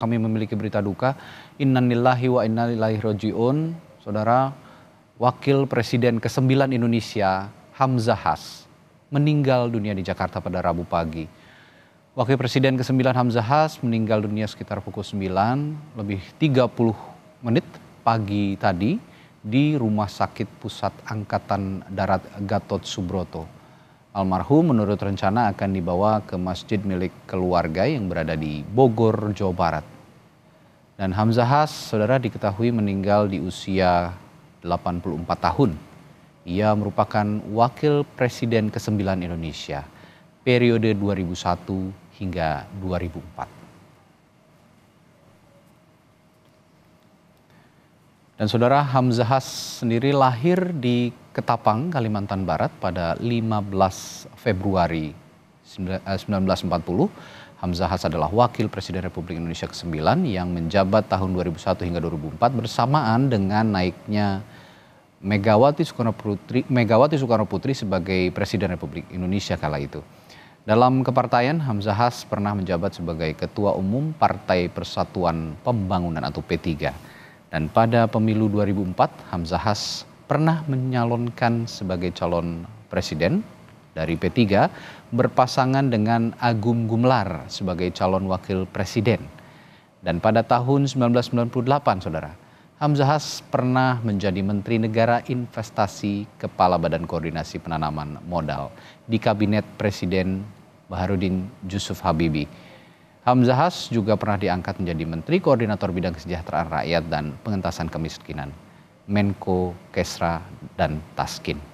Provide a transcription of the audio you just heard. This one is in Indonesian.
Kami memiliki berita duka. Innanillahi wa inna Lillahi rojiun. Saudara, Wakil Presiden ke-9 Indonesia, Hamzah Has, meninggal dunia di Jakarta pada Rabu pagi. Wakil Presiden ke-9 Hamzah Has meninggal dunia sekitar pukul 9 lebih 30 menit pagi tadi di Rumah Sakit Pusat Angkatan Darat Gatot Subroto. Almarhum menurut rencana akan dibawa ke masjid milik keluarga yang berada di Bogor, Jawa Barat. Dan Hamzah Has, saudara diketahui meninggal di usia 84 tahun. Ia merupakan wakil presiden ke-9 Indonesia periode 2001 hingga 2004. Dan saudara Hamzah Has sendiri lahir di Ketapang, Kalimantan Barat pada 15 Februari 1940, eh, Hamzah Has adalah wakil Presiden Republik Indonesia ke-9 yang menjabat tahun 2001 hingga 2004 bersamaan dengan naiknya Megawati Soekarno Putri, Megawati Soekarno Putri sebagai Presiden Republik Indonesia kala itu. Dalam kepartaian, Hamzah Has pernah menjabat sebagai Ketua Umum Partai Persatuan Pembangunan atau P3. Dan pada pemilu 2004, Hamzah Has pernah menyalonkan sebagai calon presiden dari P3 berpasangan dengan Agum Gumlar sebagai calon wakil presiden. Dan pada tahun 1998, saudara, Hamzah pernah menjadi Menteri Negara Investasi Kepala Badan Koordinasi Penanaman Modal di Kabinet Presiden Baharudin Yusuf Habibie. Hamzah juga pernah diangkat menjadi Menteri Koordinator Bidang Kesejahteraan Rakyat dan Pengentasan Kemiskinan, Menko Kesra dan Taskin.